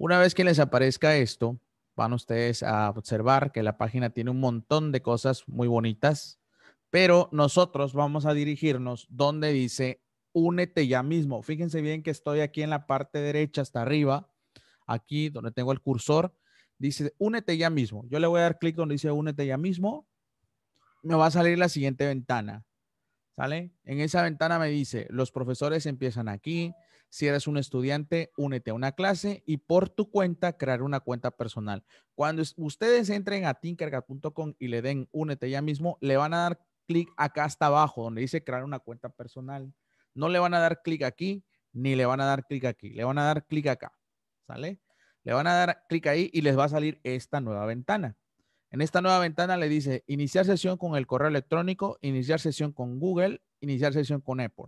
Una vez que les aparezca esto, van ustedes a observar que la página tiene un montón de cosas muy bonitas, pero nosotros vamos a dirigirnos donde dice únete ya mismo. Fíjense bien que estoy aquí en la parte derecha hasta arriba, aquí donde tengo el cursor, dice únete ya mismo. Yo le voy a dar clic donde dice únete ya mismo. Me va a salir la siguiente ventana. ¿Sale? En esa ventana me dice, los profesores empiezan aquí, si eres un estudiante, únete a una clase y por tu cuenta crear una cuenta personal. Cuando ustedes entren a tinkercad.com y le den únete ya mismo, le van a dar clic acá hasta abajo donde dice crear una cuenta personal. No le van a dar clic aquí ni le van a dar clic aquí, le van a dar clic acá. ¿Sale? Le van a dar clic ahí y les va a salir esta nueva ventana. En esta nueva ventana le dice iniciar sesión con el correo electrónico, iniciar sesión con Google, iniciar sesión con Apple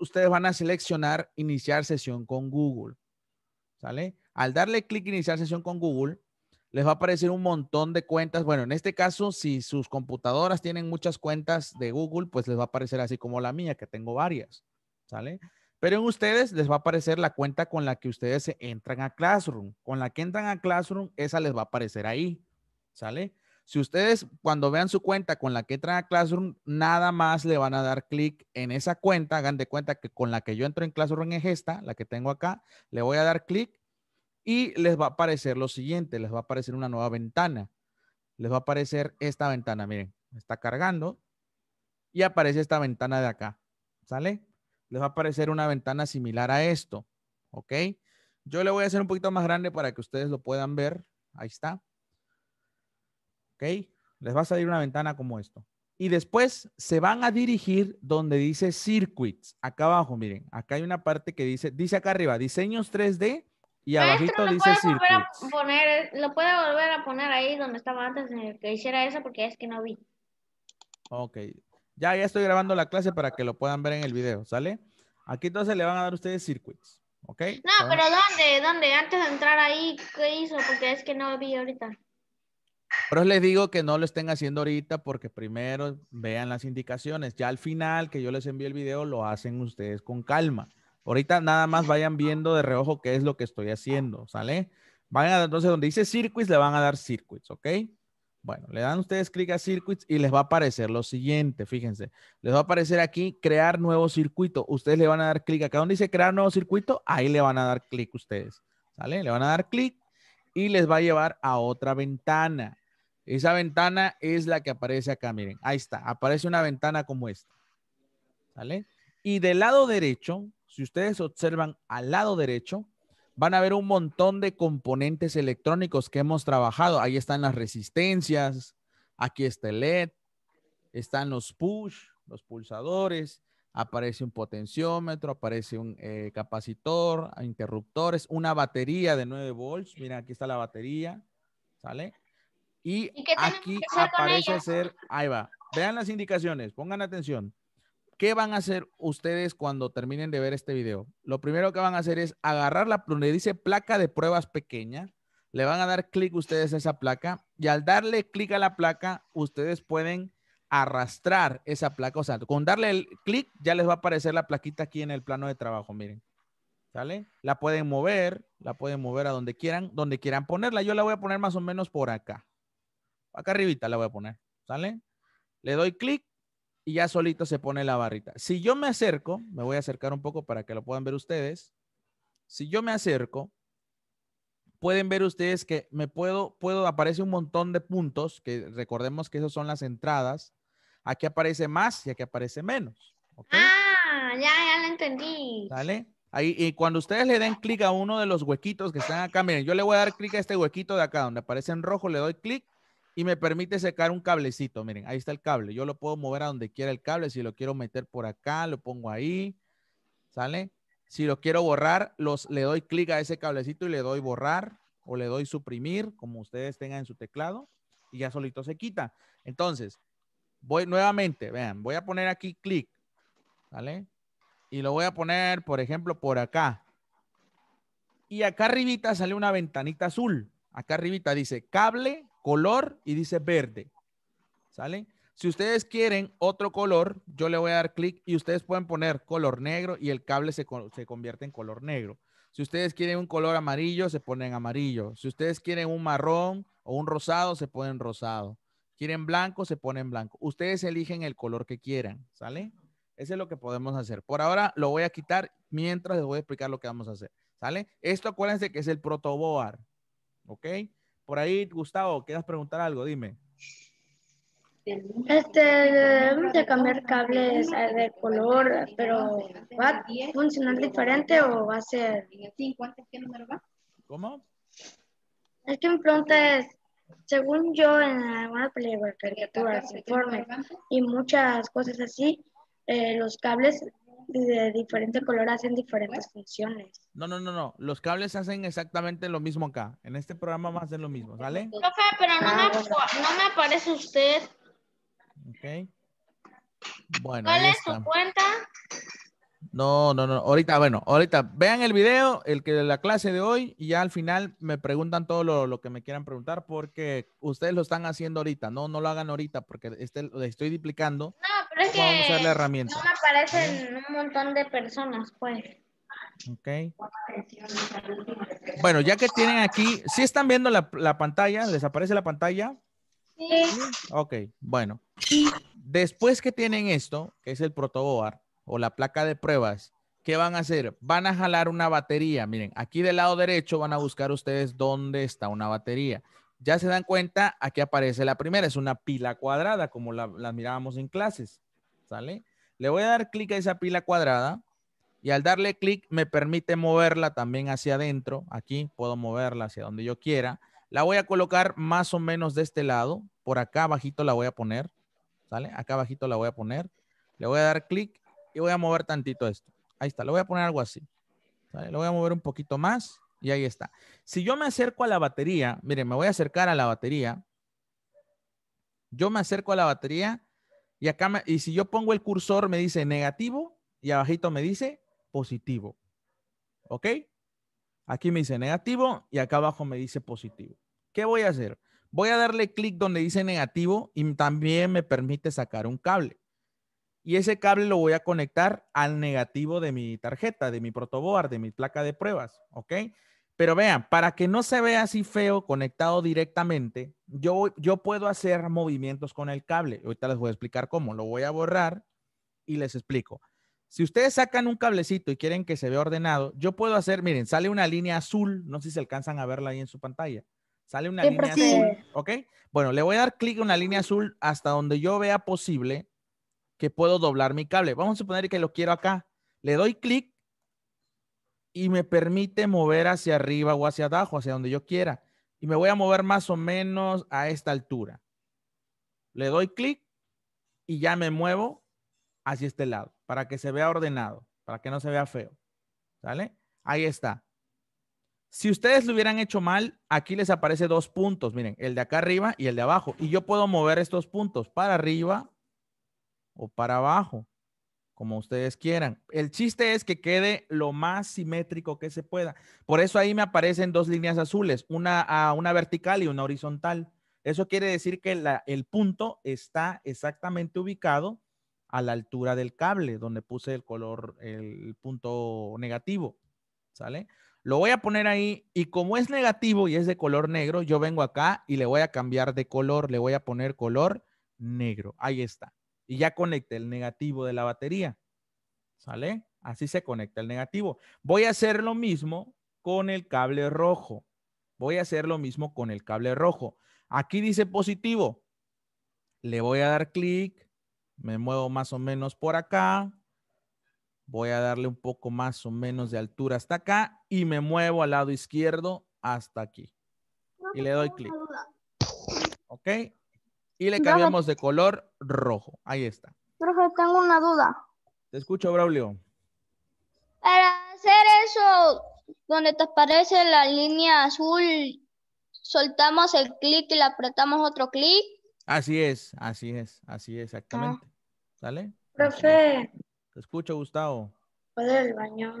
ustedes van a seleccionar iniciar sesión con Google. ¿Sale? Al darle clic e iniciar sesión con Google, les va a aparecer un montón de cuentas. Bueno, en este caso, si sus computadoras tienen muchas cuentas de Google, pues les va a aparecer así como la mía, que tengo varias, ¿sale? Pero en ustedes les va a aparecer la cuenta con la que ustedes entran a Classroom. Con la que entran a Classroom, esa les va a aparecer ahí, ¿sale? Si ustedes cuando vean su cuenta con la que entran a Classroom, nada más le van a dar clic en esa cuenta. Hagan de cuenta que con la que yo entro en Classroom es esta, la que tengo acá. Le voy a dar clic y les va a aparecer lo siguiente. Les va a aparecer una nueva ventana. Les va a aparecer esta ventana. Miren, está cargando y aparece esta ventana de acá. ¿Sale? Les va a aparecer una ventana similar a esto. ¿Ok? Yo le voy a hacer un poquito más grande para que ustedes lo puedan ver. Ahí está. ¿Ok? Les va a salir una ventana como esto. Y después se van a dirigir donde dice circuits. Acá abajo, miren. Acá hay una parte que dice, dice acá arriba, diseños 3D y abajito dice circuits. poner, eh, lo puedo volver a poner ahí donde estaba antes en que hiciera eso porque es que no vi. Ok. Ya, ya estoy grabando la clase para que lo puedan ver en el video, ¿sale? Aquí entonces le van a dar ustedes circuits, ¿ok? No, pero ¿dónde? ¿Dónde? Antes de entrar ahí, ¿qué hizo? Porque es que no vi ahorita. Pero les digo que no lo estén haciendo ahorita porque primero vean las indicaciones. Ya al final que yo les envío el video lo hacen ustedes con calma. Ahorita nada más vayan viendo de reojo qué es lo que estoy haciendo, ¿sale? Vayan entonces donde dice circuits le van a dar circuits, ¿ok? Bueno, le dan ustedes clic a circuits y les va a aparecer lo siguiente, fíjense. Les va a aparecer aquí crear nuevo circuito. Ustedes le van a dar clic acá donde dice crear nuevo circuito, ahí le van a dar clic ustedes, ¿sale? Le van a dar clic y les va a llevar a otra ventana. Esa ventana es la que aparece acá, miren, ahí está, aparece una ventana como esta. ¿Sale? Y del lado derecho, si ustedes observan al lado derecho, van a ver un montón de componentes electrónicos que hemos trabajado. Ahí están las resistencias, aquí está el LED, están los push, los pulsadores, aparece un potenciómetro, aparece un eh, capacitor, interruptores, una batería de 9 volts. Mira, aquí está la batería, ¿sale? Y, aquí aparece hacer, ahí va, vean las indicaciones, pongan atención. ¿Qué van a hacer ustedes cuando terminen de ver este video? Lo primero que van a hacer es agarrar la le dice placa de pruebas pequeña. Le van a dar clic ustedes a esa placa y al darle clic a la placa, ustedes pueden arrastrar esa placa. O sea, con darle el clic ya les va a aparecer la plaquita aquí en el plano de trabajo. Miren, ¿sale? La pueden mover, la pueden mover a donde quieran, donde quieran ponerla. Yo la voy a poner más o menos por acá. Acá arribita la voy a poner, ¿sale? Le doy clic y ya solito se pone la barrita. Si yo me acerco, me voy a acercar un poco para que lo puedan ver ustedes. Si yo me acerco, pueden ver ustedes que me puedo, puedo, aparece un montón de puntos, que recordemos que esas son las entradas. Aquí aparece más y aquí aparece menos. Ah, ya, ya lo entendí. ¿Sale? Ahí, y cuando ustedes le den clic a uno de los huequitos que están acá, miren, yo le voy a dar clic a este huequito de acá, donde aparece en rojo, le doy clic y me permite secar un cablecito. Miren, ahí está el cable. Yo lo puedo mover a donde quiera el cable. Si lo quiero meter por acá, lo pongo ahí. ¿Sale? Si lo quiero borrar, los, le doy clic a ese cablecito y le doy borrar o le doy suprimir, como ustedes tengan en su teclado, y ya solito se quita. Entonces, voy nuevamente, vean, voy a poner aquí clic, ¿Sale? Y lo voy a poner, por ejemplo, por acá. Y acá arribita sale una ventanita azul. Acá arribita dice cable color y dice verde. ¿Sale? Si ustedes quieren otro color, yo le voy a dar clic y ustedes pueden poner color negro y el cable se, se, convierte en color negro. Si ustedes quieren un color amarillo, se ponen amarillo. Si ustedes quieren un marrón o un rosado, se ponen rosado. Quieren blanco, se ponen blanco. Ustedes eligen el color que quieran, ¿sale? Eso es lo que podemos hacer. Por ahora lo voy a quitar mientras les voy a explicar lo que vamos a hacer, ¿sale? Esto acuérdense que es el protoboard, ¿ok? Por ahí, Gustavo, ¿quieres preguntar algo? Dime. Este, debemos de cambiar cables de color, pero ¿va a funcionar diferente o va a ser? ¿Qué número va? ¿Cómo? Es que mi pregunta es, según yo en algunas películas, caricaturas, informes y muchas cosas así, eh, los cables de diferente color hacen diferentes funciones. No, no, no, no. Los cables hacen exactamente lo mismo acá. En este programa más de lo mismo, ¿vale? No, pero no, me, ah, no me aparece usted. Ok. Bueno, ¿Cuál es su cuenta? No, no, no. Ahorita, bueno, ahorita vean el video, el que la clase de hoy, y ya al final me preguntan todo lo, que me quieran preguntar, porque ustedes lo están haciendo ahorita. No, no lo hagan ahorita, porque este, le estoy duplicando. No, pero es Vamos que a usar la herramienta. no me aparecen ¿Eh? un montón de personas, pues. Ok. Bueno, ya que tienen aquí, si están viendo la, la, pantalla, ¿les aparece la pantalla? Sí. Ok, bueno. Después que tienen esto, que es el protoboard, o la placa de pruebas, ¿qué van a hacer? Van a jalar una batería. Miren, aquí del lado derecho van a buscar ustedes dónde está una batería. Ya se dan cuenta, aquí aparece la primera, es una pila cuadrada, como la, mirábamos en clases. ¿Sale? Le voy a dar clic a esa pila cuadrada y al darle clic me permite moverla también hacia adentro. Aquí puedo moverla hacia donde yo quiera. La voy a colocar más o menos de este lado. Por acá abajito la voy a poner. ¿Sale? Acá abajito la voy a poner. Le voy a dar clic y voy a mover tantito esto. Ahí está, lo voy a poner algo así. Lo voy a mover un poquito más y ahí está. Si yo me acerco a la batería, miren, me voy a acercar a la batería. Yo me acerco a la batería y acá, y si yo pongo el cursor me dice negativo y abajito me dice positivo. ¿Ok? Aquí me dice negativo y acá abajo me dice positivo. ¿Qué voy a hacer? Voy a darle clic donde dice negativo y también me permite sacar un cable y ese cable lo voy a conectar al negativo de mi tarjeta, de mi protoboard, de mi placa de pruebas, ¿ok? Pero vean, para que no se vea así feo conectado directamente, yo, yo puedo hacer movimientos con el cable. Ahorita les voy a explicar cómo. Lo voy a borrar y les explico. Si ustedes sacan un cablecito y quieren que se vea ordenado, yo puedo hacer, miren, sale una línea azul, no sé si se alcanzan a verla ahí en su pantalla. Sale una línea azul, ¿ok? Bueno, le voy a dar clic en una línea azul hasta donde yo vea posible que puedo doblar mi cable. Vamos a suponer que lo quiero acá. Le doy clic y me permite mover hacia arriba o hacia abajo, hacia donde yo quiera. Y me voy a mover más o menos a esta altura. Le doy clic y ya me muevo hacia este lado para que se vea ordenado, para que no se vea feo. ¿Sale? Ahí está. Si ustedes lo hubieran hecho mal, aquí les aparece dos puntos, miren, el de acá arriba y el de abajo. Y yo puedo mover estos puntos para arriba o para abajo, como ustedes quieran. El chiste es que quede lo más simétrico que se pueda. Por eso ahí me aparecen dos líneas azules, una, una vertical y una horizontal. Eso quiere decir que el punto está exactamente ubicado a la altura del cable, donde puse el color, el punto negativo. ¿Sale? Lo voy a poner ahí y como es negativo y es de color negro, yo vengo acá y le voy a cambiar de color, le voy a poner color negro. Ahí está y ya conecta el negativo de la batería. ¿Sale? Así se conecta el negativo. Voy a hacer lo mismo con el cable rojo. Voy a hacer lo mismo con el cable rojo. Aquí dice positivo. Le voy a dar clic. Me muevo más o menos por acá. Voy a darle un poco más o menos de altura hasta acá y me muevo al lado izquierdo hasta aquí. Y pues le doy clic. ¿Ok? Y le cambiamos de color rojo. Ahí está. Profe, tengo una duda. Te escucho, Braulio. Para hacer eso, donde te aparece la línea azul, soltamos el clic y le apretamos otro clic. Así es, así es, así es, exactamente. ¿Sale? Ah. Profe. Te escucho, Gustavo. Puedo ir al baño.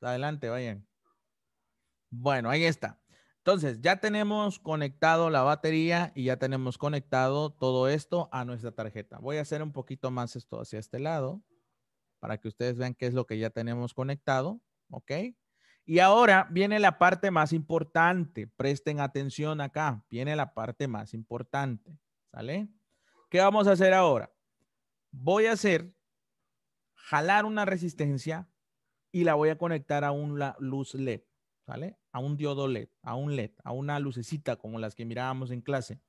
Adelante, vayan. Bueno, ahí está. Entonces, ya tenemos conectado la batería y ya tenemos conectado todo esto a nuestra tarjeta. Voy a hacer un poquito más esto hacia este lado para que ustedes vean qué es lo que ya tenemos conectado, ¿ok? Y ahora viene la parte más importante. Presten atención acá. Viene la parte más importante, ¿sale? ¿Qué vamos a hacer ahora? Voy a hacer jalar una resistencia y la voy a conectar a una luz LED, ¿sale? a un diodo LED, a un LED, a una lucecita como las que mirábamos en clase.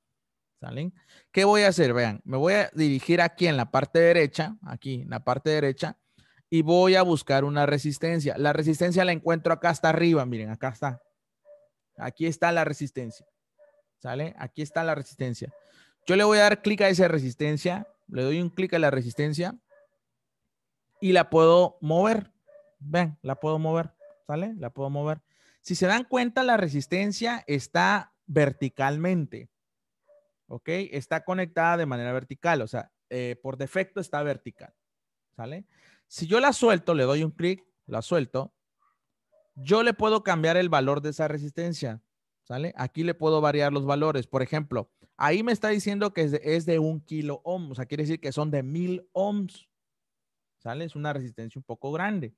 ¿Salen? ¿Qué voy a hacer? Vean, me voy a dirigir aquí en la parte derecha, aquí en la parte derecha, y voy a buscar una resistencia. La resistencia la encuentro acá hasta arriba, miren, acá está. Aquí está la resistencia. ¿Sale? Aquí está la resistencia. Yo le voy a dar clic a esa resistencia, le doy un clic a la resistencia y la puedo mover. ven la puedo mover, ¿sale? La puedo mover. Si se dan cuenta, la resistencia está verticalmente, ¿ok? Está conectada de manera vertical, o sea, eh, por defecto está vertical, ¿sale? Si yo la suelto, le doy un clic, la suelto, yo le puedo cambiar el valor de esa resistencia, ¿sale? Aquí le puedo variar los valores. Por ejemplo, ahí me está diciendo que es de, un kilo ohm, o sea, quiere decir que son de mil ohms, ¿sale? Es una resistencia un poco grande.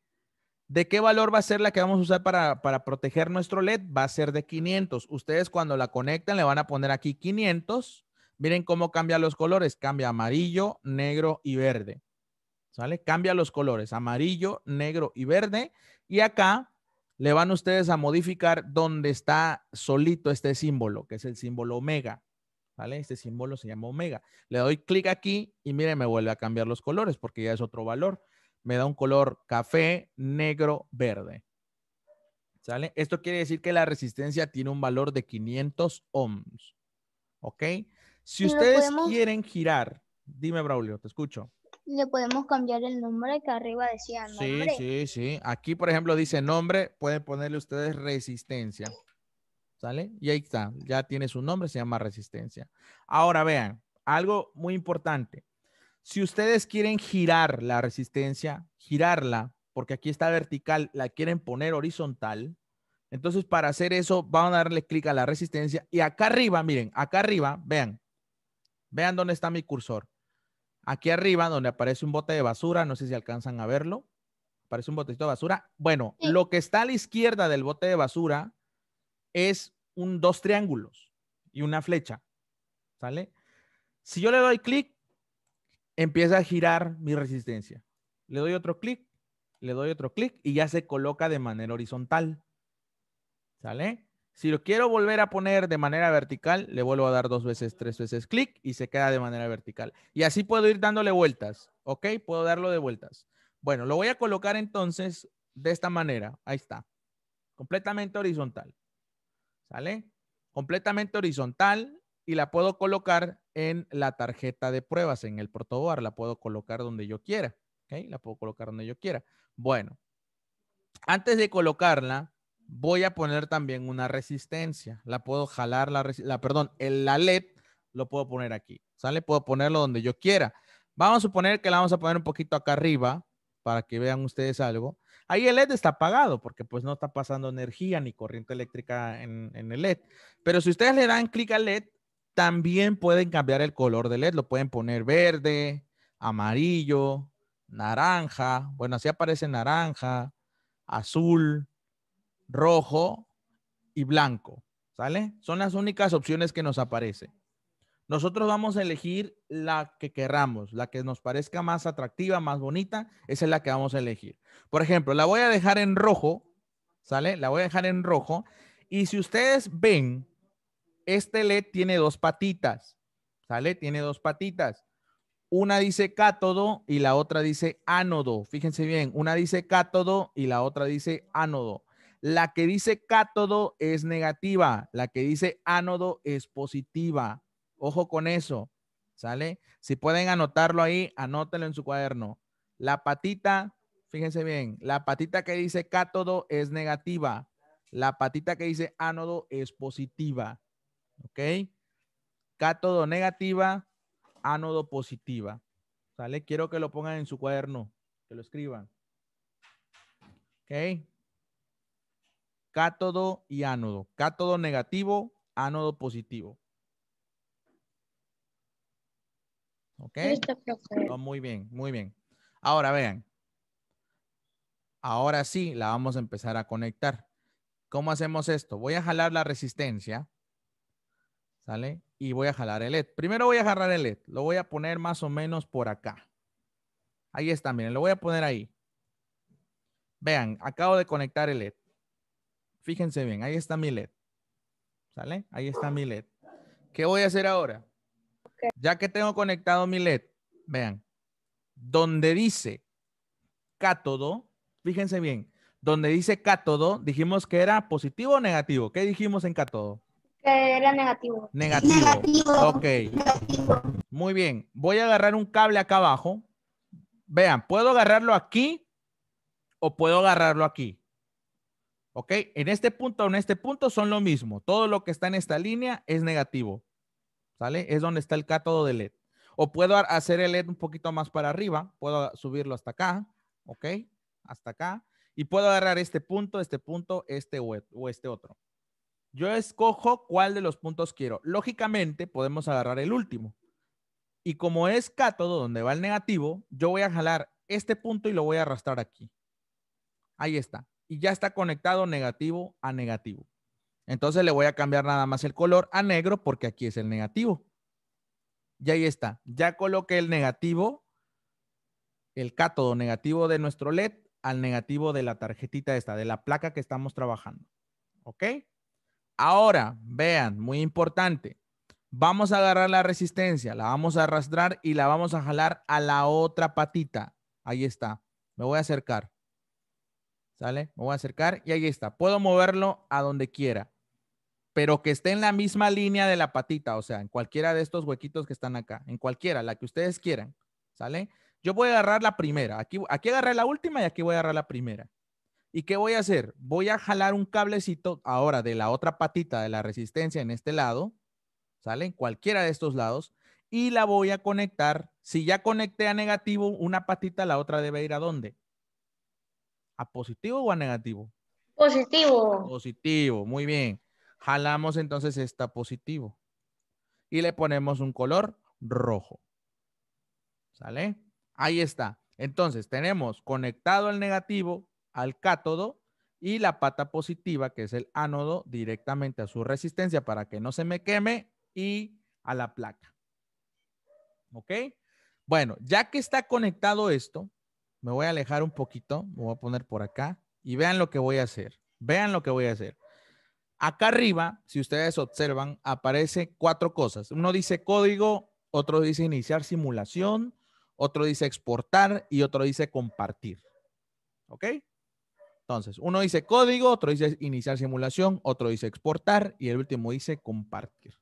¿De qué valor va a ser la que vamos a usar para, proteger nuestro LED? Va a ser de 500. Ustedes cuando la conectan le van a poner aquí 500. Miren cómo cambia los colores. Cambia amarillo, negro y verde. ¿Sale? Cambia los colores. Amarillo, negro y verde. Y acá le van ustedes a modificar donde está solito este símbolo, que es el símbolo omega. ¿Vale? Este símbolo se llama omega. Le doy clic aquí y miren, me vuelve a cambiar los colores porque ya es otro valor me da un color café, negro, verde. ¿Sale? Esto quiere decir que la resistencia tiene un valor de 500 ohms. ¿Ok? Si ustedes quieren girar, dime Braulio, te escucho. Le podemos cambiar el nombre que arriba decía nombre. Sí, sí, sí. Aquí, por ejemplo, dice nombre, pueden ponerle ustedes resistencia. ¿Sale? Y ahí está, ya tiene su nombre, se llama resistencia. Ahora vean, algo muy importante. Si ustedes quieren girar la resistencia, girarla, porque aquí está vertical, la quieren poner horizontal, entonces para hacer eso van a darle clic a la resistencia y acá arriba, miren, acá arriba, vean, vean dónde está mi cursor. Aquí arriba, donde aparece un bote de basura, no sé si alcanzan a verlo, aparece un botecito de basura. Bueno, lo que está a la izquierda del bote de basura es un, dos triángulos y una flecha, ¿sale? Si yo le doy clic, empieza a girar mi resistencia. Le doy otro clic, le doy otro clic y ya se coloca de manera horizontal. ¿Sale? Si lo quiero volver a poner de manera vertical, le vuelvo a dar dos veces, tres veces clic y se queda de manera vertical. Y así puedo ir dándole vueltas, ¿ok? Puedo darlo de vueltas. Bueno, lo voy a colocar entonces de esta manera. Ahí está. Completamente horizontal. ¿Sale? Completamente horizontal y la puedo colocar en la tarjeta de pruebas, en el protobar. La puedo colocar donde yo quiera. ¿okay? La puedo colocar donde yo quiera. Bueno, antes de colocarla, voy a poner también una resistencia. La puedo jalar, la, la perdón, el, la LED lo puedo poner aquí. ¿Sale? Puedo ponerlo donde yo quiera. Vamos a suponer que la vamos a poner un poquito acá arriba para que vean ustedes algo. Ahí el LED está apagado porque pues no está pasando energía ni corriente eléctrica en, en el LED. Pero si ustedes le dan clic al LED, también pueden cambiar el color del LED, lo pueden poner verde, amarillo, naranja, bueno, así aparece naranja, azul, rojo y blanco, ¿sale? Son las únicas opciones que nos aparecen. Nosotros vamos a elegir la que queramos, la que nos parezca más atractiva, más bonita, esa es la que vamos a elegir. Por ejemplo, la voy a dejar en rojo, ¿sale? La voy a dejar en rojo. Y si ustedes ven, este LED tiene dos patitas, ¿sale? Tiene dos patitas. Una dice cátodo y la otra dice ánodo. Fíjense bien, una dice cátodo y la otra dice ánodo. La que dice cátodo es negativa, la que dice ánodo es positiva. Ojo con eso, ¿sale? Si pueden anotarlo ahí, anótenlo en su cuaderno. La patita, fíjense bien, la patita que dice cátodo es negativa, la patita que dice ánodo es positiva. ¿ok? Cátodo negativa, ánodo positiva. ¿Sale? Quiero que lo pongan en su cuaderno, que lo escriban. ¿Ok? Cátodo y ánodo. Cátodo negativo, ánodo positivo. ¿Ok? muy bien, muy bien. Ahora vean. Ahora sí, la vamos a empezar a conectar. ¿Cómo hacemos esto? Voy a jalar la resistencia. ¿Sale? Y voy a jalar el LED. Primero voy a agarrar el LED. Lo voy a poner más o menos por acá. Ahí está, miren, lo voy a poner ahí. Vean, acabo de conectar el LED. Fíjense bien, ahí está mi LED. ¿Sale? Ahí está mi LED. ¿Qué voy a hacer ahora? Ya que tengo conectado mi LED, vean, donde dice cátodo, fíjense bien, donde dice cátodo, dijimos que era positivo o negativo. ¿Qué dijimos en cátodo? era negativo. Negativo. Ok. Muy bien. Voy a agarrar un cable acá abajo. Vean, ¿puedo agarrarlo aquí o puedo agarrarlo aquí? ¿Ok? En este punto o en este punto son lo mismo. Todo lo que está en esta línea es negativo. ¿Sale? Es donde está el cátodo de LED. O puedo hacer el LED un poquito más para arriba. Puedo subirlo hasta acá. ¿Ok? Hasta acá. Y puedo agarrar este punto, este punto, este o este otro. Yo escojo cuál de los puntos quiero. Lógicamente, podemos agarrar el último. Y como es cátodo, donde va el negativo, yo voy a jalar este punto y lo voy a arrastrar aquí. Ahí está. Y ya está conectado negativo a negativo. Entonces le voy a cambiar nada más el color a negro porque aquí es el negativo. Y ahí está. Ya coloqué el negativo, el cátodo negativo de nuestro LED al negativo de la tarjetita esta, de la placa que estamos trabajando. ¿Ok? Ahora, vean, muy importante, vamos a agarrar la resistencia, la vamos a arrastrar y la vamos a jalar a la otra patita. Ahí está. Me voy a acercar. ¿Sale? Me voy a acercar y ahí está. Puedo moverlo a donde quiera, pero que esté en la misma línea de la patita, o sea, en cualquiera de estos huequitos que están acá, en cualquiera, la que ustedes quieran. ¿Sale? Yo voy a agarrar la primera. Aquí, aquí agarré la última y aquí voy a agarrar la primera. ¿Y qué voy a hacer? Voy a jalar un cablecito ahora de la otra patita de la resistencia en este lado, ¿sale? En cualquiera de estos lados, y la voy a conectar. Si ya conecté a negativo una patita, la otra debe ir a dónde? ¿A positivo o a negativo? Positivo. Positivo, muy bien. Jalamos entonces esta positivo y le ponemos un color rojo. ¿Sale? Ahí está. Entonces tenemos conectado el negativo al cátodo y la pata positiva, que es el ánodo, directamente a su resistencia para que no se me queme y a la placa. ¿Ok? Bueno, ya que está conectado esto, me voy a alejar un poquito, me voy a poner por acá y vean lo que voy a hacer. Vean lo que voy a hacer. Acá arriba, si ustedes observan, aparece cuatro cosas. Uno dice código, otro dice iniciar simulación, otro dice exportar y otro dice compartir. ¿Ok? Entonces, uno dice código, otro dice iniciar simulación, otro dice exportar y el último dice compartir.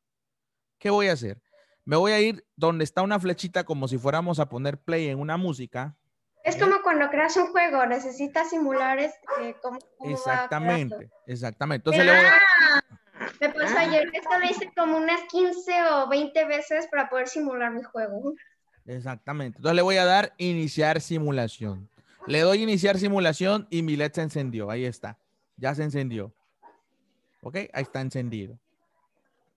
¿Qué voy a hacer? Me voy a ir donde está una flechita como si fuéramos a poner play en una música. Es como cuando creas un juego, necesitas simular este, cómo, Exactamente, exactamente. Me pasó ah. ayer esto lo hice como unas 15 o 20 veces para poder simular mi juego. Exactamente. Entonces le voy a dar iniciar simulación. Le doy iniciar simulación y mi LED se encendió. Ahí está. Ya se encendió. ¿Ok? Ahí está encendido.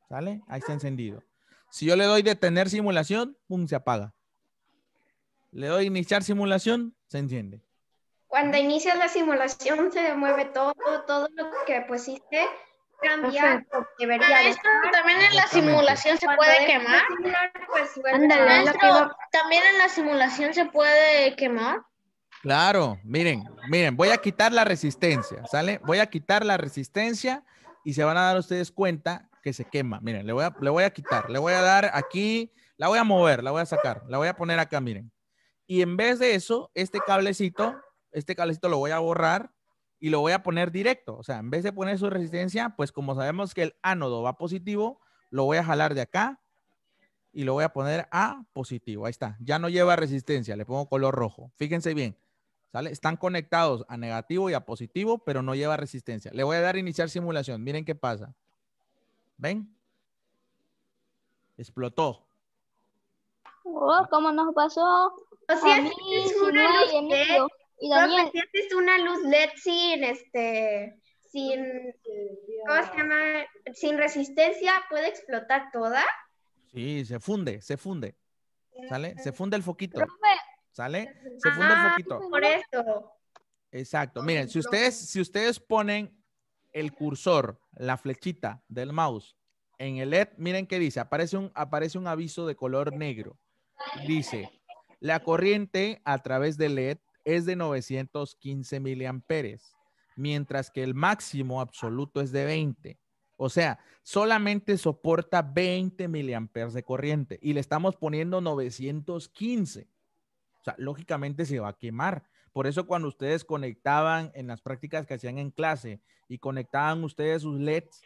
¿Sale? Ahí está encendido. Si yo le doy detener simulación, pum, se apaga. Le doy iniciar simulación, se enciende. Cuando inicia la simulación se mueve todo, todo lo que pusiste cambia. también en la simulación se puede quemar. también en la simulación se puede quemar. Claro, miren, miren, voy a quitar la resistencia, ¿sale? Voy a quitar la resistencia y se van a dar ustedes cuenta que se quema. Miren, le voy a, le voy a quitar, le voy a dar aquí, la voy a mover, la voy a sacar, la voy a poner acá, miren. Y en vez de eso, este cablecito, este cablecito lo voy a borrar y lo voy a poner directo. O sea, en vez de poner su resistencia, pues como sabemos que el ánodo va positivo, lo voy a jalar de acá y lo voy a poner a positivo. Ahí está. Ya no lleva resistencia, le pongo color rojo. Fíjense bien, ¿Sale? Están conectados a negativo y a positivo, pero no lleva resistencia. Le voy a dar iniciar simulación. Miren qué pasa. ¿Ven? Explotó. Oh, ah. ¿Cómo nos pasó? O sea, es una luz LED. y es una luz LED sin este sin ¿cómo se llama? sin resistencia puede explotar toda. Sí, se funde, se funde. ¿Sale? Se funde el foquito. ¿Sale? Se funde un ah, poquito. Por esto Exacto. Miren, si ustedes, si ustedes ponen el cursor, la flechita del mouse en el LED, miren qué dice. Aparece un, aparece un aviso de color negro. Dice, la corriente a través del LED es de 915 miliamperes, mientras que el máximo absoluto es de 20. O sea, solamente soporta 20 miliamperes de corriente y le estamos poniendo 915 sea, lógicamente se va a quemar. Por eso cuando ustedes conectaban en las prácticas que hacían en clase y conectaban ustedes sus LEDs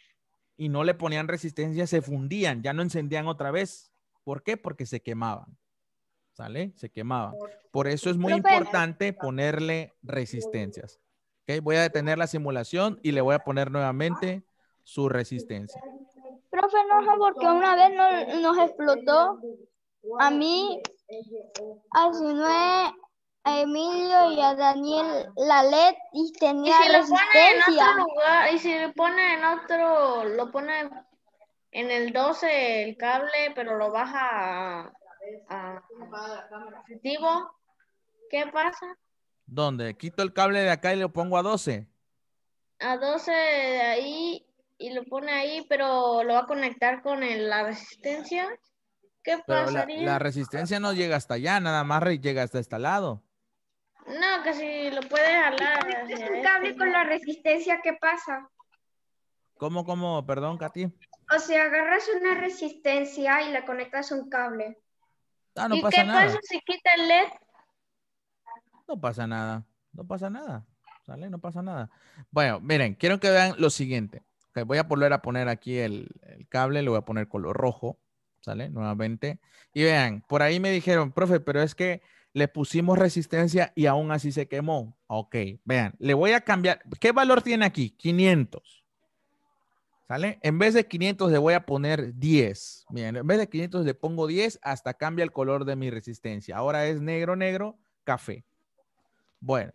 y no le ponían resistencia, se fundían, ya no encendían otra vez. ¿Por qué? Porque se quemaban. ¿Sale? Se quemaban. Por eso es muy importante ponerle resistencias. ¿Okay? Voy a detener la simulación y le voy a poner nuevamente su resistencia. Profe, no, porque una vez nos explotó a mí a a Emilio y a Daniel la led y tenía ¿Y si Lo pone en otro lugar, y si lo pone en otro, lo pone en el 12 el cable, pero lo baja a, positivo, ¿qué pasa? ¿Dónde? Quito el cable de acá y lo pongo a 12. A 12 de ahí y lo pone ahí, pero lo va a conectar con la resistencia. La, resistencia no llega hasta allá, nada más llega hasta este lado. No, casi lo puedes jalar. es un este cable con la resistencia, ¿qué pasa? ¿Cómo, cómo? Perdón, Katy. O sea, agarras una resistencia y la conectas a un cable. Ah, no ¿Y qué pasa si quita el LED? No pasa nada, no pasa nada. ¿Sale? No pasa nada. Bueno, miren, quiero que vean lo siguiente. voy a volver a poner aquí el, cable, lo voy a poner color rojo. ¿sale? Nuevamente. Y vean, por ahí me dijeron, profe, pero es que le pusimos resistencia y aún así se quemó. Ok, vean, le voy a cambiar. ¿Qué valor tiene aquí? 500. ¿Sale? En vez de 500 le voy a poner 10. Miren, en vez de 500 le pongo 10 hasta cambia el color de mi resistencia. Ahora es negro, negro, café. Bueno,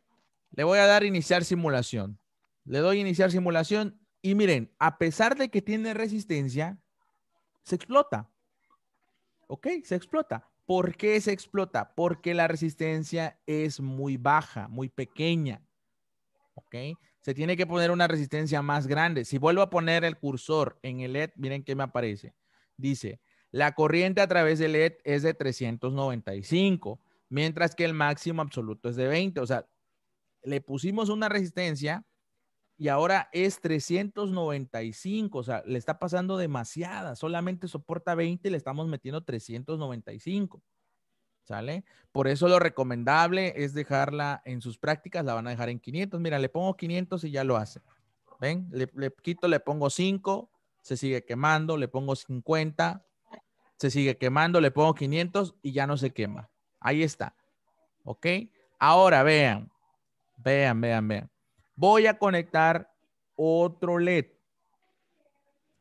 le voy a dar iniciar simulación. Le doy iniciar simulación y miren, a pesar de que tiene resistencia, se explota ok, se explota. ¿Por qué se explota? Porque la resistencia es muy baja, muy pequeña. ¿Ok? Se tiene que poner una resistencia más grande. Si vuelvo a poner el cursor en el LED, miren qué me aparece. Dice, la corriente a través del LED es de 395, mientras que el máximo absoluto es de 20. O sea, le pusimos una resistencia y ahora es 395, o sea, le está pasando demasiada, solamente soporta 20 y le estamos metiendo 395. ¿Sale? Por eso lo recomendable es dejarla en sus prácticas, la van a dejar en 500. Mira, le pongo 500 y ya lo hace. ¿Ven? Le, le quito, le pongo 5, se sigue quemando, le pongo 50, se sigue quemando, le pongo 500 y ya no se quema. Ahí está. ¿Ok? Ahora vean, vean, vean, vean. Voy a conectar otro LED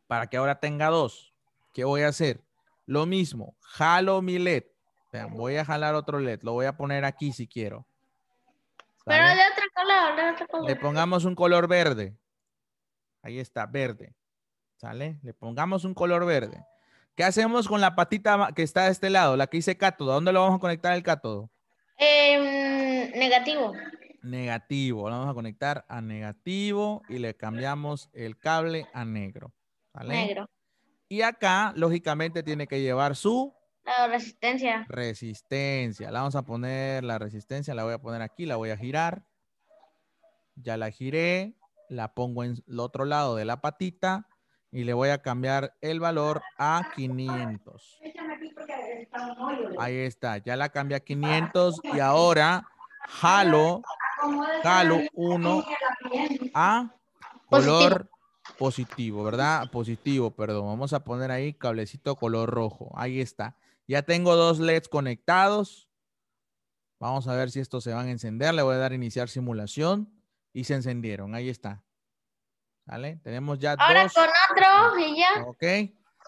para que ahora tenga dos. ¿Qué voy a hacer? Lo mismo, jalo mi LED. voy a jalar otro LED. Lo voy a poner aquí si quiero. Pero de otro color, de Le pongamos un color verde. Ahí está, verde. ¿Sale? Le pongamos un color verde. ¿Qué hacemos con la patita que está de este lado? La que dice cátodo. ¿A dónde lo vamos a conectar el cátodo? Eh, negativo negativo. vamos a conectar a negativo y le cambiamos el cable a negro. Negro. Y acá, lógicamente, tiene que llevar su... resistencia. Resistencia. La vamos a poner, la resistencia la voy a poner aquí, la voy a girar. Ya la giré, la pongo en el otro lado de la patita y le voy a cambiar el valor a 500. Ahí está, ya la cambié a 500 y ahora jalo calo 1 a color positivo. ¿verdad? Positivo, perdón. Vamos a poner ahí cablecito color rojo. Ahí está. Ya tengo dos LEDs conectados. Vamos a ver si estos se van a encender. Le voy a dar iniciar simulación y se encendieron. Ahí está. sale Tenemos ya Ahora con otro y ya. Ok.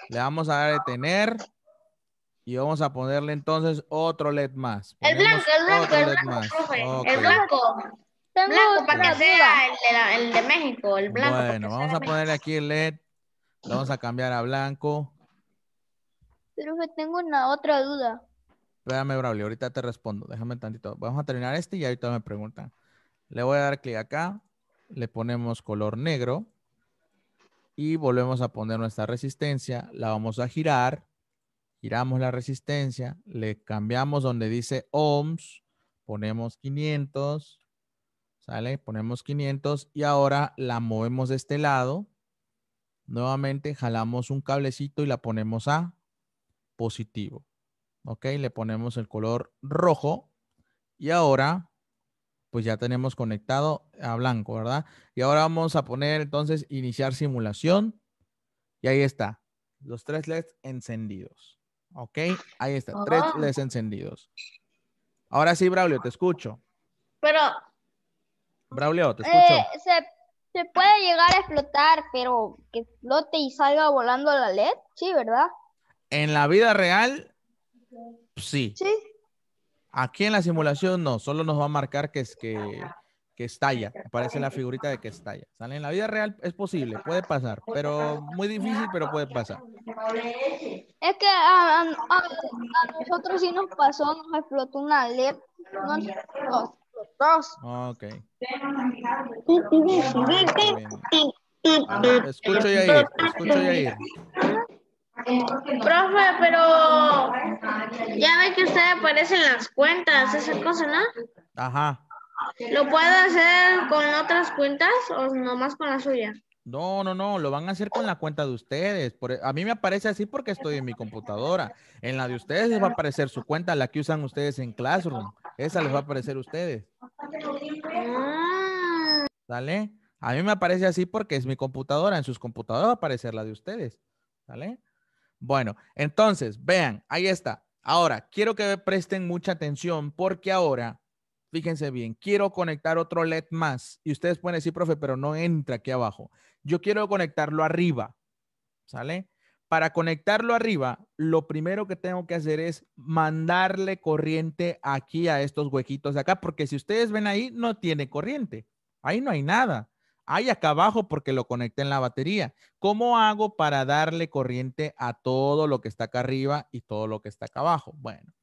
Le vamos a dar detener. Y vamos a ponerle entonces otro LED más. el blanco, el blanco, el blanco, profe. El blanco. Blanco para que sea el de, México, el blanco. Bueno, vamos a ponerle aquí el LED. vamos a cambiar a blanco. Pero que tengo una otra duda. Espérame, Braulio, ahorita te respondo. Déjame tantito. Vamos a terminar este y ahorita me preguntan. Le voy a dar clic acá. Le ponemos color negro. Y volvemos a poner nuestra resistencia. La vamos a girar giramos la resistencia, le cambiamos donde dice ohms, ponemos 500, ¿sale? Ponemos 500 y ahora la movemos de este lado. Nuevamente jalamos un cablecito y la ponemos a positivo. ¿Ok? Le ponemos el color rojo y ahora pues ya tenemos conectado a blanco, ¿verdad? Y ahora vamos a poner entonces iniciar simulación y ahí está, los tres LEDs encendidos. ¿Ok? Ahí está, tres oh. LEDs encendidos. Ahora sí, Braulio, te escucho. Pero... Braulio, te escucho. Eh, se, se, puede llegar a explotar, pero que explote y salga volando la LED, sí, ¿verdad? En la vida real, sí. Sí. Aquí en la simulación no, solo nos va a marcar que es que que estalla. Aparece la figurita de que estalla. Sale en la vida real, es posible, puede pasar, pero muy difícil, pero puede pasar. Es que a, nosotros sí nos pasó, nos explotó una letra Dos. Ok. Ah, escucho ya escucho ya Profe, pero ya ve que ustedes aparecen las cuentas, esa cosa, ¿no? Ajá. ¿Lo puedo hacer con otras cuentas o nomás con la suya? No, no, no, lo van a hacer con la cuenta de ustedes. E, a mí me aparece así porque estoy en mi computadora. En la de ustedes les va a aparecer su cuenta, la que usan ustedes en Classroom. Esa les va a aparecer a ustedes. Ah. ¿Sale? A mí me aparece así porque es mi computadora. En sus computadoras va a aparecer la de ustedes. ¿Sale? Bueno, entonces, vean, ahí está. Ahora, quiero que presten mucha atención porque ahora Fíjense bien, quiero conectar otro LED más. Y ustedes pueden decir, profe, pero no entra aquí abajo. Yo quiero conectarlo arriba. ¿Sale? Para conectarlo arriba, lo primero que tengo que hacer es mandarle corriente aquí a estos huequitos de acá, porque si ustedes ven ahí, no tiene corriente. Ahí no hay nada. Hay acá abajo porque lo conecté en la batería. ¿Cómo hago para darle corriente a todo lo que está acá arriba y todo lo que está acá abajo? Bueno,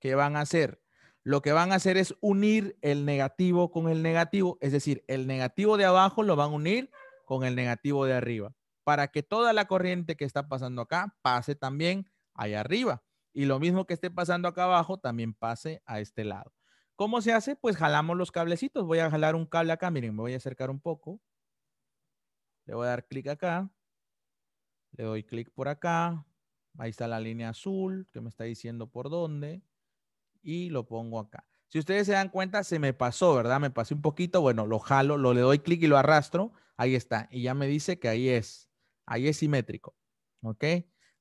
¿qué van a hacer? lo que van a hacer es unir el negativo con el negativo, es decir, el negativo de abajo lo van a unir con el negativo de arriba, para que toda la corriente que está pasando acá pase también allá arriba. Y lo mismo que esté pasando acá abajo también pase a este lado. ¿Cómo se hace? Pues jalamos los cablecitos. Voy a jalar un cable acá. Miren, me voy a acercar un poco. Le voy a dar clic acá. Le doy clic por acá. Ahí está la línea azul que me está diciendo por dónde y lo pongo acá. Si ustedes se dan cuenta, se me pasó, ¿verdad? Me pasé un poquito. Bueno, lo jalo, lo le doy clic y lo arrastro. Ahí está. Y ya me dice que ahí es. Ahí es simétrico. ¿Ok?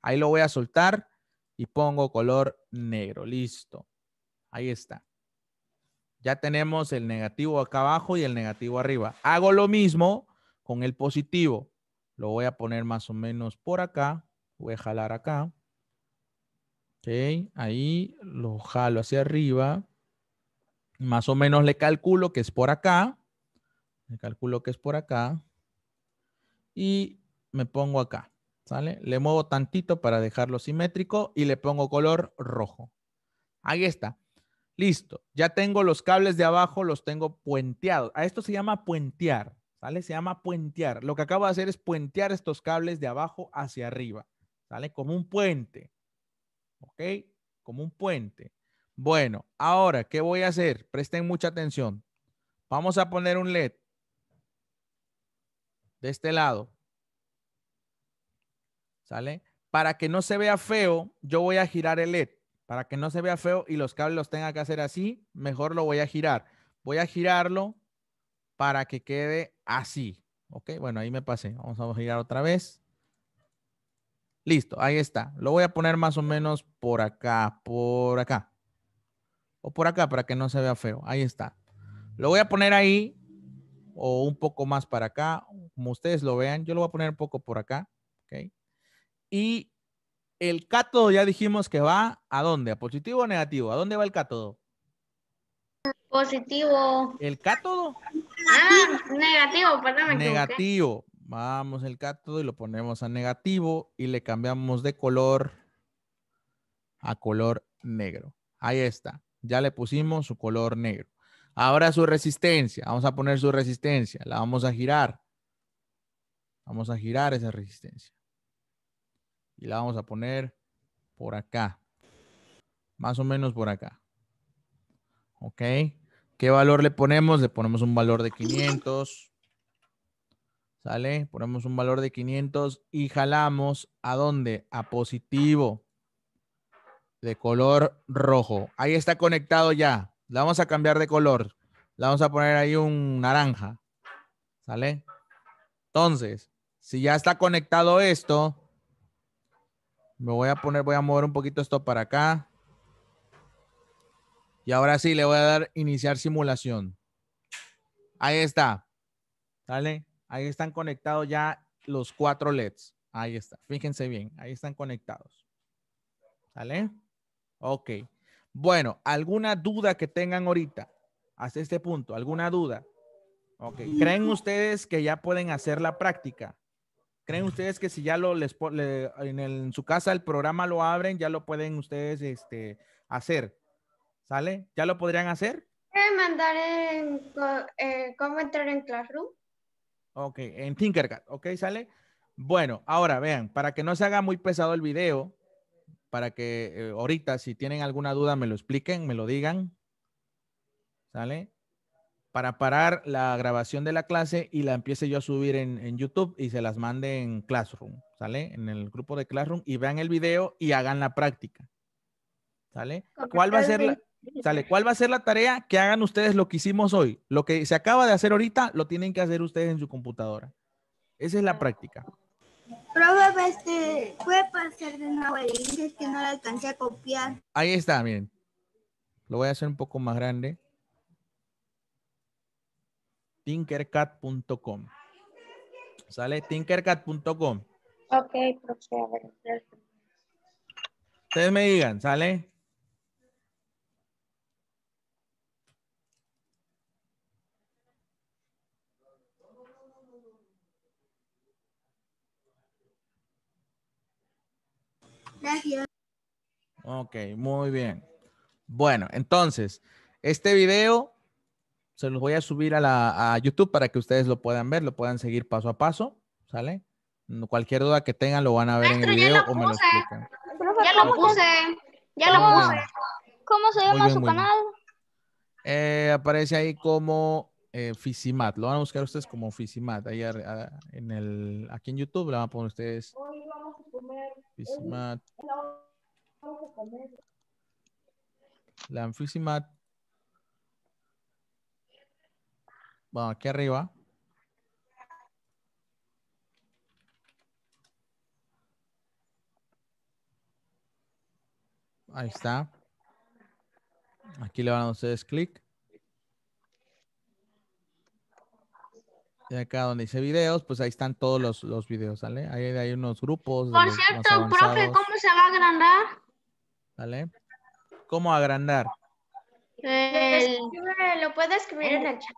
Ahí lo voy a soltar y pongo color negro. Listo. Ahí está. Ya tenemos el negativo acá abajo y el negativo arriba. Hago lo mismo con el positivo. Lo voy a poner más o menos por acá. Voy a jalar acá. Ok, ahí lo jalo hacia arriba. Más o menos le calculo que es por acá. Le calculo que es por acá. Y me pongo acá. ¿Sale? Le muevo tantito para dejarlo simétrico y le pongo color rojo. Ahí está. Listo. Ya tengo los cables de abajo, los tengo puenteados. A esto se llama puentear. ¿Sale? Se llama puentear. Lo que acabo de hacer es puentear estos cables de abajo hacia arriba. ¿Sale? Como un puente. ¿Ok? Como un puente. Bueno, ahora, ¿qué voy a hacer? Presten mucha atención. Vamos a poner un LED de este lado. ¿Sale? Para que no se vea feo, yo voy a girar el LED. Para que no se vea feo y los cables los tenga que hacer así, mejor lo voy a girar. Voy a girarlo para que quede así. Ok, bueno, ahí me pasé. Vamos a girar otra vez. Listo, ahí está. Lo voy a poner más o menos por acá, por acá. O por acá para que no se vea feo. Ahí está. Lo voy a poner ahí o un poco más para acá, como ustedes lo vean. Yo lo voy a poner un poco por acá. Y el cátodo ya dijimos que va a dónde, a positivo o negativo. ¿A dónde va el cátodo? Positivo. ¿El cátodo? Ah, negativo, perdón. negativo. Vamos el cátodo y lo ponemos a negativo y le cambiamos de color a color negro. Ahí está. Ya le pusimos su color negro. Ahora su resistencia. Vamos a poner su resistencia. La vamos a girar. Vamos a girar esa resistencia. Y la vamos a poner por acá. Más o menos por acá. ¿Ok? ¿Qué valor le ponemos? Le ponemos un valor de 500. ¿Sale? Ponemos un valor de 500 y jalamos a dónde? A positivo de color rojo. Ahí está conectado ya. La vamos a cambiar de color. La vamos a poner ahí un naranja. ¿Sale? Entonces, si ya está conectado esto, me voy a poner, voy a mover un poquito esto para acá. Y ahora sí, le voy a dar iniciar simulación. Ahí está. ¿Sale? Ahí están conectados ya los cuatro LEDs. Ahí está. Fíjense bien. Ahí están conectados. ¿Sale? Ok. Bueno, ¿alguna duda que tengan ahorita? Hasta este punto, ¿alguna duda? Ok. ¿Creen ustedes que ya pueden hacer la práctica? ¿Creen ustedes que si ya lo les en, su casa el programa lo abren, ya lo pueden ustedes este, hacer? ¿Sale? ¿Ya lo podrían hacer? en, eh, cómo entrar en Classroom? Ok, en Tinkercad, ok, sale. Bueno, ahora vean, para que no se haga muy pesado el video, para que eh, ahorita si tienen alguna duda me lo expliquen, me lo digan, ¿sale? Para parar la grabación de la clase y la empiece yo a subir en, en YouTube y se las mande en Classroom, ¿sale? En el grupo de Classroom y vean el video y hagan la práctica, ¿sale? ¿Cuál va a ser la... Sale, ¿cuál va a ser la tarea? Que hagan ustedes lo que hicimos hoy. Lo que se acaba de hacer ahorita, lo tienen que hacer ustedes en su computadora. Esa es la práctica. Profe, este, puede pasar de nuevo el que no la alcancé a copiar. Ahí está, miren. Lo voy a hacer un poco más grande. Tinkercad.com Sale Tinkercad.com Ok, profe, Ustedes me digan, ¿sale? Gracias. Ok, muy bien. Bueno, entonces, este video se los voy a subir a, la, a YouTube para que ustedes lo puedan ver, lo puedan seguir paso a paso, ¿sale? Cualquier duda que tengan lo van a ver en el video o me lo explican. Ya lo puse, ya lo puse. ¿Cómo se llama su canal? Eh, aparece ahí como eh, Fisimat. Lo van a buscar ustedes como Fisimat. Ahí en el, aquí en YouTube la van a poner ustedes la Anfisimat va aquí arriba. Ahí está. Aquí le van a ustedes clic. Y acá donde dice videos, pues ahí están todos los, los videos, ¿sale? Ahí hay unos grupos. Por cierto, profe, ¿cómo se va a agrandar? ¿Sale? ¿Cómo agrandar? Lo puede escribir en el chat,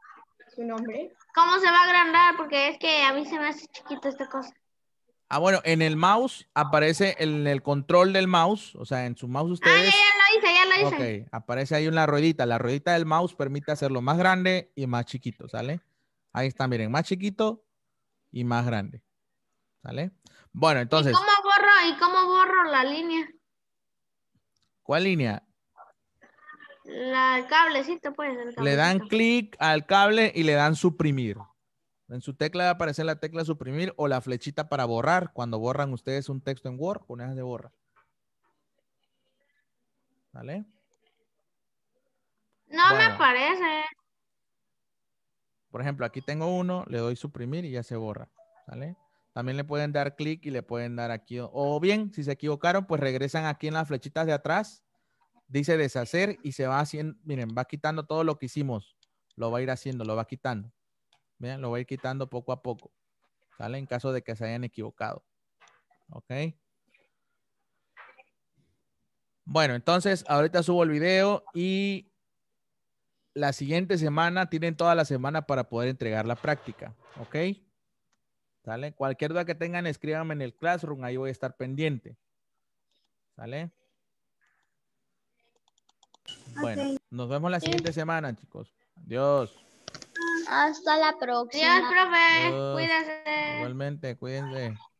su nombre. ¿Cómo se va a agrandar? Porque es que a mí se me hace chiquito esta cosa. Ah, bueno, en el mouse aparece en el control del mouse, o sea, en su mouse ah, ustedes... Ah, ya, lo hice, ya lo hice. Ok, aparece ahí una ruedita. La ruedita del mouse permite hacerlo más grande y más chiquito, ¿sale? Ahí está, miren, más chiquito y más grande. ¿Sale? Bueno, entonces. cómo borro, y cómo borro la línea? ¿Cuál línea? La, cable, cablecito, pues. Le dan clic al cable y le dan suprimir. En su tecla va a aparecer la tecla suprimir o la flechita para borrar. Cuando borran ustedes un texto en Word, Una de borra. ¿Sale? No me aparece. Por ejemplo, aquí tengo uno, le doy suprimir y ya se borra. También le pueden dar clic y le pueden dar aquí. O bien, si se equivocaron, pues regresan aquí en las flechitas de atrás. Dice deshacer y se va haciendo, miren, va quitando todo lo que hicimos. Lo va a ir haciendo, lo va quitando. Vean, lo va a ir quitando poco a poco. ¿Sale? En caso de que se hayan equivocado. ¿Ok? Bueno, entonces ahorita subo el video y la siguiente semana, tienen toda la semana para poder entregar la práctica, ¿ok? ¿Sale? Cualquier duda que tengan, escríbanme en el Classroom, ahí voy a estar pendiente. ¿Sale? Bueno, nos vemos la siguiente semana, chicos. Adiós. Hasta la próxima. Adiós, profe. Cuídense. Igualmente, cuídense.